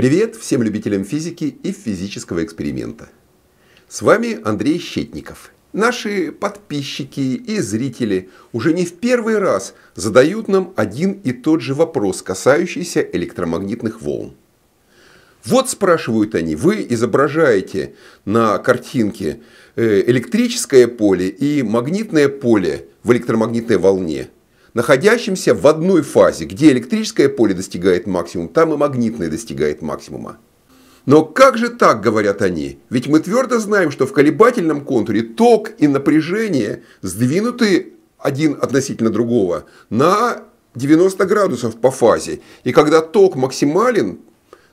Привет всем любителям физики и физического эксперимента. С вами Андрей Щетников. Наши подписчики и зрители уже не в первый раз задают нам один и тот же вопрос, касающийся электромагнитных волн. Вот спрашивают они, вы изображаете на картинке э, электрическое поле и магнитное поле в электромагнитной волне – находящимся в одной фазе, где электрическое поле достигает максимума, там и магнитное достигает максимума. Но как же так, говорят они? Ведь мы твердо знаем, что в колебательном контуре ток и напряжение сдвинуты один относительно другого на 90 градусов по фазе. И когда ток максимален,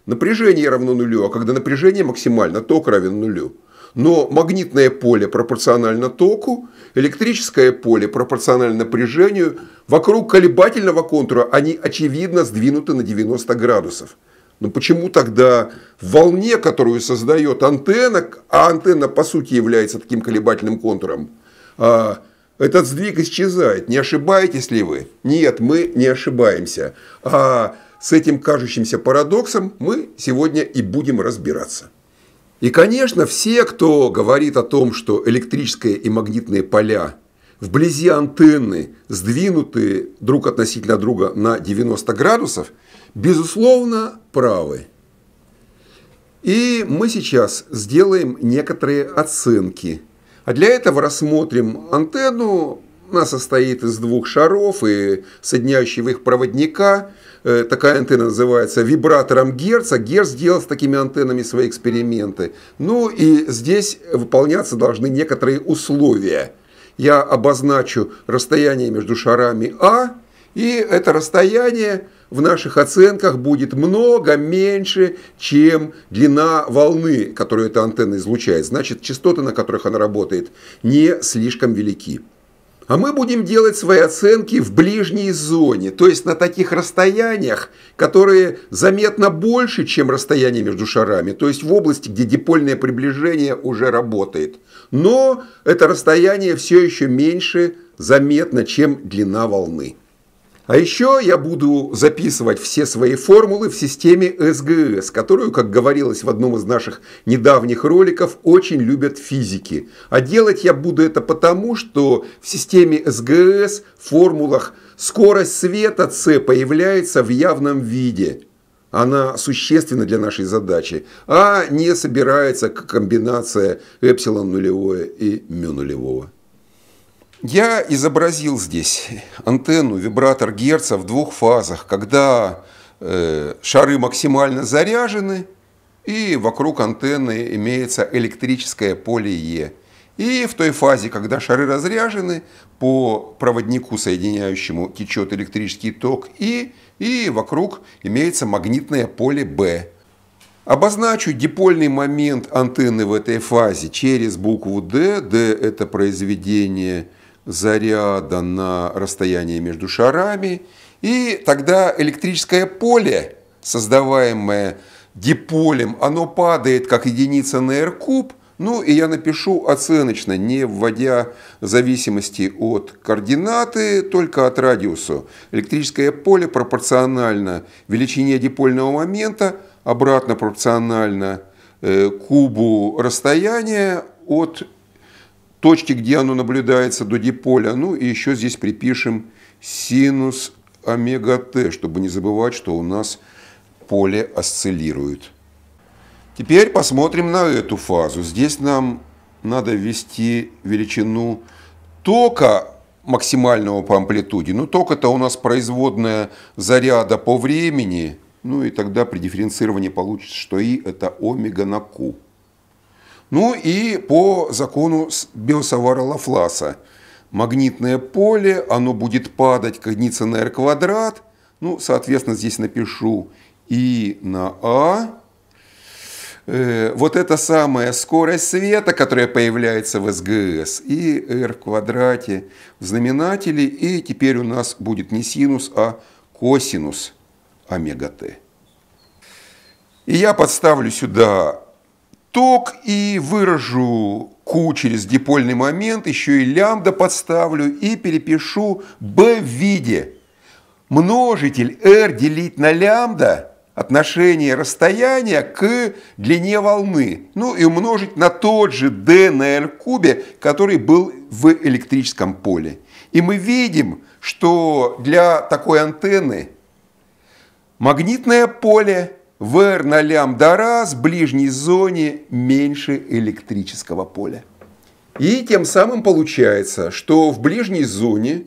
напряжение равно нулю, а когда напряжение максимально, ток равен нулю. Но магнитное поле пропорционально току, электрическое поле пропорционально напряжению. Вокруг колебательного контура они, очевидно, сдвинуты на 90 градусов. Но почему тогда в волне, которую создает антенна, а антенна по сути является таким колебательным контуром, а, этот сдвиг исчезает. Не ошибаетесь ли вы? Нет, мы не ошибаемся. А с этим кажущимся парадоксом мы сегодня и будем разбираться. И, конечно, все, кто говорит о том, что электрические и магнитные поля вблизи антенны сдвинуты друг относительно друга на 90 градусов, безусловно, правы. И мы сейчас сделаем некоторые оценки. А для этого рассмотрим антенну. Она состоит из двух шаров и соединяющего их проводника. Э, такая антенна называется вибратором Герца. Герц делал с такими антеннами свои эксперименты. Ну и здесь выполняться должны некоторые условия. Я обозначу расстояние между шарами А, и это расстояние в наших оценках будет много меньше, чем длина волны, которую эта антенна излучает. Значит, частоты, на которых она работает, не слишком велики. А мы будем делать свои оценки в ближней зоне, то есть на таких расстояниях, которые заметно больше, чем расстояние между шарами, то есть в области, где дипольное приближение уже работает. Но это расстояние все еще меньше заметно, чем длина волны. А еще я буду записывать все свои формулы в системе СГС, которую, как говорилось в одном из наших недавних роликов, очень любят физики. А делать я буду это потому, что в системе СГС в формулах скорость света c появляется в явном виде. Она существенна для нашей задачи, а не собирается как комбинация эпсилон нулевое и мю нулевого. Я изобразил здесь антенну, вибратор Герца в двух фазах, когда э, шары максимально заряжены, и вокруг антенны имеется электрическое поле Е. И в той фазе, когда шары разряжены, по проводнику, соединяющему, течет электрический ток И, и вокруг имеется магнитное поле Б. Обозначу дипольный момент антенны в этой фазе через букву D. D – это произведение заряда на расстояние между шарами, и тогда электрическое поле, создаваемое диполем, оно падает как единица на r куб, ну и я напишу оценочно, не вводя зависимости от координаты, только от радиуса. Электрическое поле пропорционально величине дипольного момента, обратно пропорционально э, кубу расстояния от точки, где оно наблюдается, до диполя. Ну и еще здесь припишем синус омега-т, чтобы не забывать, что у нас поле осциллирует. Теперь посмотрим на эту фазу. Здесь нам надо ввести величину тока максимального по амплитуде. Ну, ток это у нас производная заряда по времени. Ну и тогда при дифференцировании получится, что И это омега на Q. Ну и по закону Биосавара-Лафласа. Магнитное поле, оно будет падать когница на r квадрат. Ну, соответственно, здесь напишу и на а. Э, вот это самая скорость света, которая появляется в СГС, и r в квадрате в знаменателе. И теперь у нас будет не синус, а косинус омега т И я подставлю сюда ток и выражу Q через дипольный момент, еще и лямбда подставлю и перепишу B в виде. Множитель R делить на лямбда отношение расстояния к длине волны. Ну и умножить на тот же D на R кубе, который был в электрическом поле. И мы видим, что для такой антенны магнитное поле в на лямбда-раз в ближней зоне меньше электрического поля. И тем самым получается, что в ближней зоне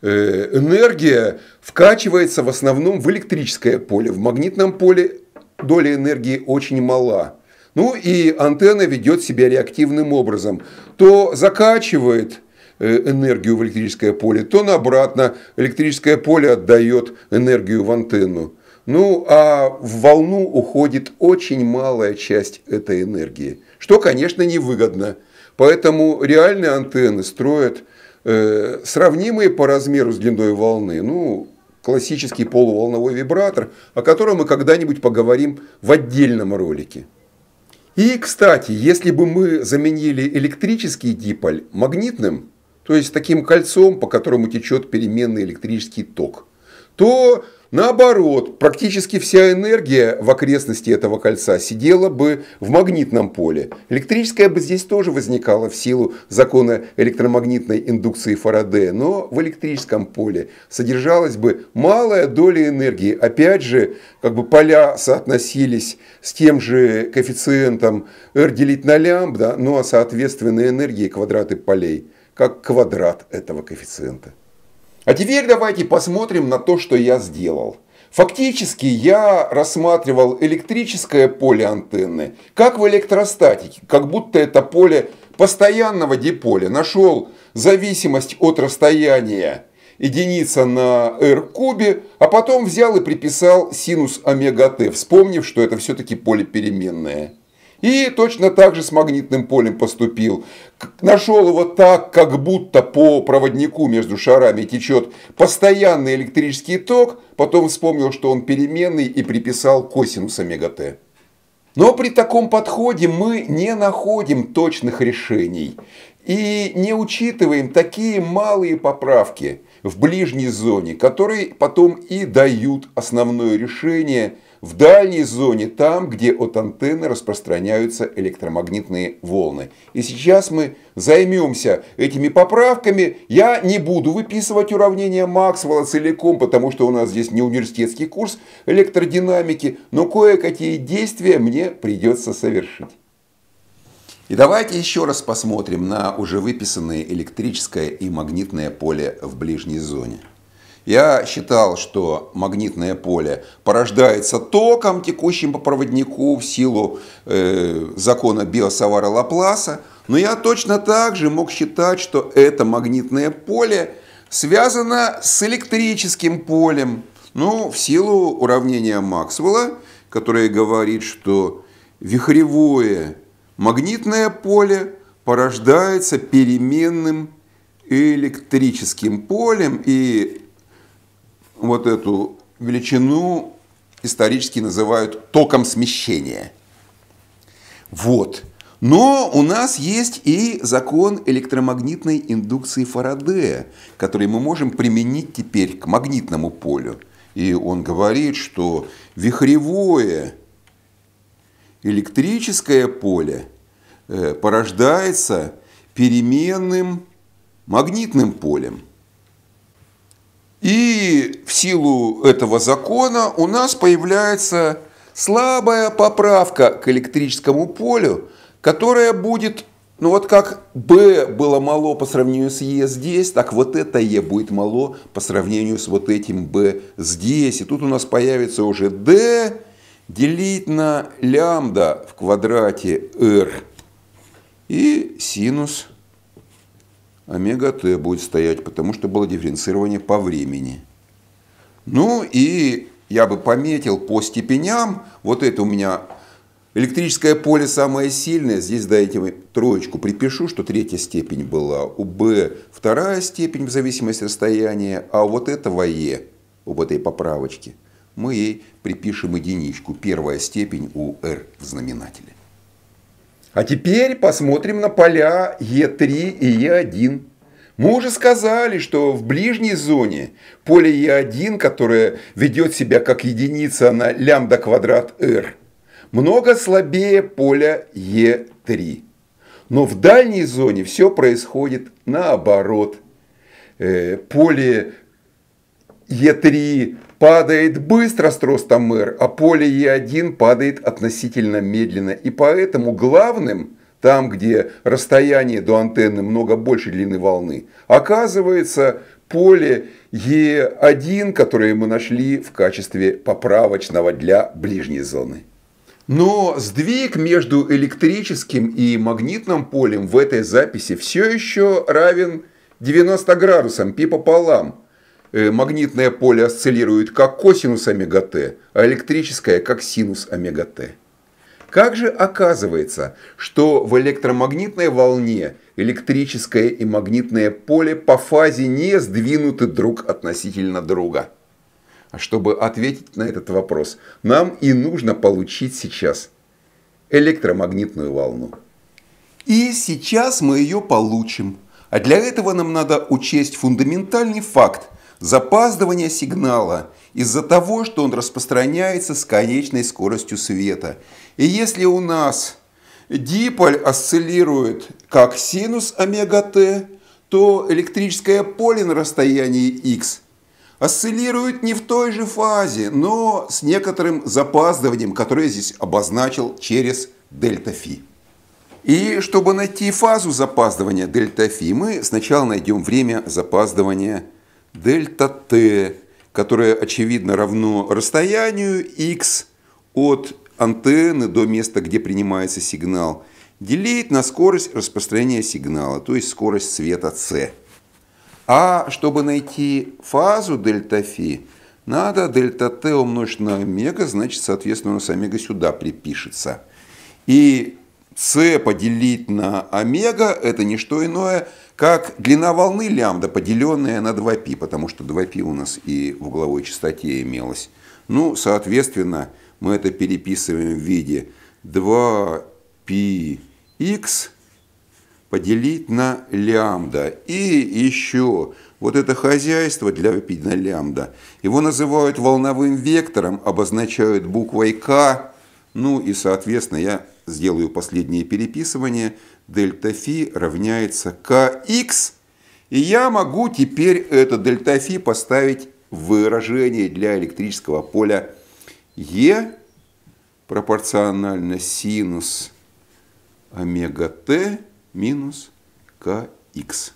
э, энергия вкачивается в основном в электрическое поле. В магнитном поле доля энергии очень мала. Ну и антенна ведет себя реактивным образом. То закачивает э, энергию в электрическое поле, то на обратно электрическое поле отдает энергию в антенну. Ну, а в волну уходит очень малая часть этой энергии, что, конечно, невыгодно. Поэтому реальные антенны строят э, сравнимые по размеру с длиной волны, ну, классический полуволновой вибратор, о котором мы когда-нибудь поговорим в отдельном ролике. И, кстати, если бы мы заменили электрический диполь магнитным, то есть таким кольцом, по которому течет переменный электрический ток, то Наоборот, практически вся энергия в окрестности этого кольца сидела бы в магнитном поле. Электрическая бы здесь тоже возникала в силу закона электромагнитной индукции Фарадея, но в электрическом поле содержалась бы малая доля энергии. Опять же, как бы поля соотносились с тем же коэффициентом R делить на лямбда, ну а соответственно энергии квадраты полей, как квадрат этого коэффициента. А теперь давайте посмотрим на то, что я сделал. Фактически я рассматривал электрическое поле антенны как в электростатике, как будто это поле постоянного диполя. Нашел зависимость от расстояния единица на r кубе, а потом взял и приписал синус омега t, вспомнив, что это все-таки поле переменное. И точно так же с магнитным полем поступил. Нашел его так, как будто по проводнику между шарами течет постоянный электрический ток, потом вспомнил, что он переменный и приписал косинус омега т. Но при таком подходе мы не находим точных решений и не учитываем такие малые поправки – в ближней зоне, которые потом и дают основное решение в дальней зоне, там, где от антенны распространяются электромагнитные волны. И сейчас мы займемся этими поправками. Я не буду выписывать уравнение Максвелла целиком, потому что у нас здесь не университетский курс электродинамики, но кое-какие действия мне придется совершить. И давайте еще раз посмотрим на уже выписанное электрическое и магнитное поле в ближней зоне. Я считал, что магнитное поле порождается током, текущим по проводнику в силу э, закона Биосавара-Лапласа, но я точно так же мог считать, что это магнитное поле связано с электрическим полем, ну, в силу уравнения Максвелла, которое говорит, что вихревое Магнитное поле порождается переменным электрическим полем, и вот эту величину исторически называют током смещения. Вот. Но у нас есть и закон электромагнитной индукции Фарадея, который мы можем применить теперь к магнитному полю. И он говорит, что вихревое электрическое поле э, порождается переменным магнитным полем. И в силу этого закона у нас появляется слабая поправка к электрическому полю, которая будет, ну вот как B было мало по сравнению с E здесь, так вот это E будет мало по сравнению с вот этим B здесь. И тут у нас появится уже D, делить на лямбда в квадрате r. И синус омега t будет стоять, потому что было дифференцирование по времени. Ну и я бы пометил по степеням, вот это у меня электрическое поле самое сильное, здесь дайте троечку припишу, что третья степень была, у b вторая степень в зависимости от расстояния, а вот этого а, e об этой поправочке – мы ей припишем единичку, первая степень у R в знаменателе. А теперь посмотрим на поля Е3 и Е1. Мы уже сказали, что в ближней зоне поле Е1, которое ведет себя как единица на лямбда квадрат R, много слабее поля Е3. Но в дальней зоне все происходит наоборот. Э, поле Е3 падает быстро с ростом мэр, а поле Е1 падает относительно медленно. И поэтому главным, там где расстояние до антенны много больше длины волны, оказывается поле Е1, которое мы нашли в качестве поправочного для ближней зоны. Но сдвиг между электрическим и магнитным полем в этой записи все еще равен 90 градусам пи пополам. Э, магнитное поле осциллирует как косинус омега т, а электрическое как синус омега т. Как же оказывается, что в электромагнитной волне электрическое и магнитное поле по фазе не сдвинуты друг относительно друга? А чтобы ответить на этот вопрос, нам и нужно получить сейчас электромагнитную волну. И сейчас мы ее получим. А для этого нам надо учесть фундаментальный факт – Запаздывание сигнала из-за того, что он распространяется с конечной скоростью света. И если у нас диполь осциллирует как синус омега-т, то электрическое поле на расстоянии х осциллирует не в той же фазе, но с некоторым запаздыванием, которое я здесь обозначил через дельта фи. И чтобы найти фазу запаздывания дельта фи, мы сначала найдем время запаздывания дельта t, которое очевидно равно расстоянию x от антенны до места, где принимается сигнал, делить на скорость распространения сигнала, то есть скорость света c. А чтобы найти фазу дельта фи, надо дельта t умножить на омега, значит, соответственно, у нас омега сюда припишется. И с поделить на омега – это не что иное, как длина волны лямбда, поделенная на 2π, потому что 2π у нас и в угловой частоте имелось. Ну, соответственно, мы это переписываем в виде 2πx поделить на лямбда. И еще вот это хозяйство для на лямбда, его называют волновым вектором, обозначают буквой К, ну и, соответственно, я сделаю последнее переписывание. Дельта фи равняется kx. И я могу теперь это дельта фи поставить в выражение для электрического поля E пропорционально синус омега t минус kx.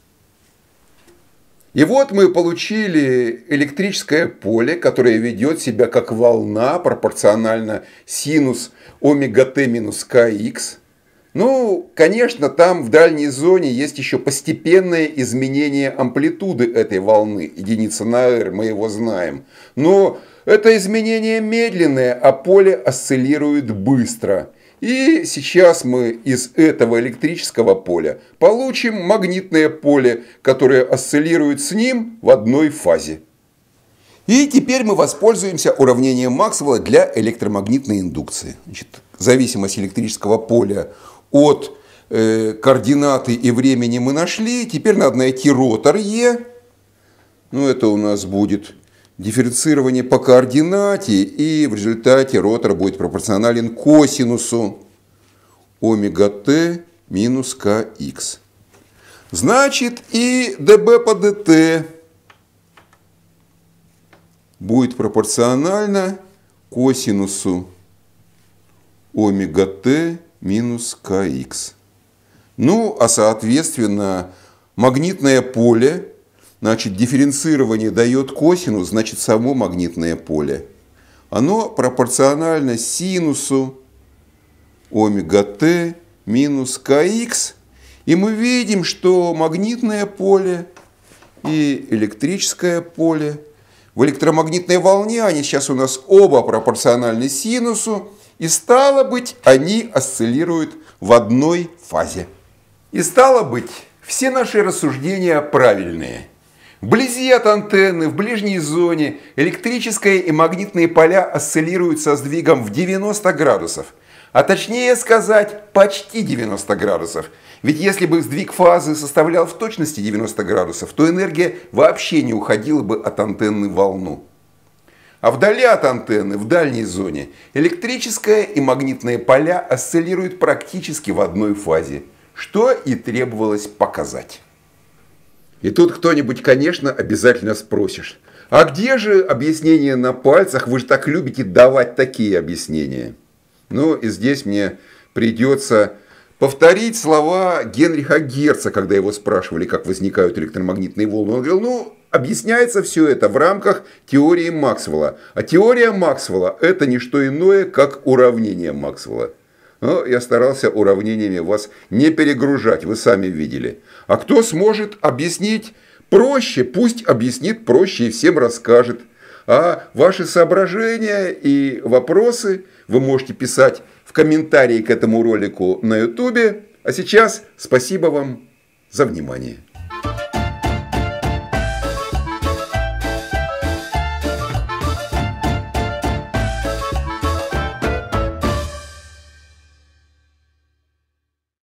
И вот мы получили электрическое поле, которое ведет себя как волна пропорционально синус омега т минус kx. Ну, конечно, там в дальней зоне есть еще постепенное изменение амплитуды этой волны. Единица на r, мы его знаем. Но это изменение медленное, а поле осциллирует быстро. И сейчас мы из этого электрического поля получим магнитное поле, которое осциллирует с ним в одной фазе. И теперь мы воспользуемся уравнением Максвелла для электромагнитной индукции. Значит, зависимость электрического поля от э, координаты и времени мы нашли. Теперь надо найти ротор Е. Ну, это у нас будет дифференцирование по координате, и в результате ротор будет пропорционален косинусу омега t минус kx. Значит, и dB по dt будет пропорционально косинусу омега t минус kx. Ну, а соответственно, магнитное поле Значит, дифференцирование дает косинус, значит, само магнитное поле. Оно пропорционально синусу омега т минус kx. И мы видим, что магнитное поле и электрическое поле в электромагнитной волне, они сейчас у нас оба пропорциональны синусу, и стало быть, они осциллируют в одной фазе. И стало быть, все наши рассуждения правильные – Вблизи от антенны, в ближней зоне, электрическое и магнитные поля осциллируют со сдвигом в 90 градусов. А точнее сказать, почти 90 градусов. Ведь если бы сдвиг фазы составлял в точности 90 градусов, то энергия вообще не уходила бы от антенны в волну. А вдали от антенны, в дальней зоне, электрическое и магнитные поля осциллируют практически в одной фазе, что и требовалось показать. И тут кто-нибудь, конечно, обязательно спросишь, а где же объяснение на пальцах? Вы же так любите давать такие объяснения. Ну и здесь мне придется повторить слова Генриха Герца, когда его спрашивали, как возникают электромагнитные волны. Он говорил, ну, объясняется все это в рамках теории Максвелла. А теория Максвелла – это не что иное, как уравнение Максвелла. Но я старался уравнениями вас не перегружать, вы сами видели. А кто сможет объяснить проще, пусть объяснит проще и всем расскажет. А ваши соображения и вопросы вы можете писать в комментарии к этому ролику на ютубе. А сейчас спасибо вам за внимание.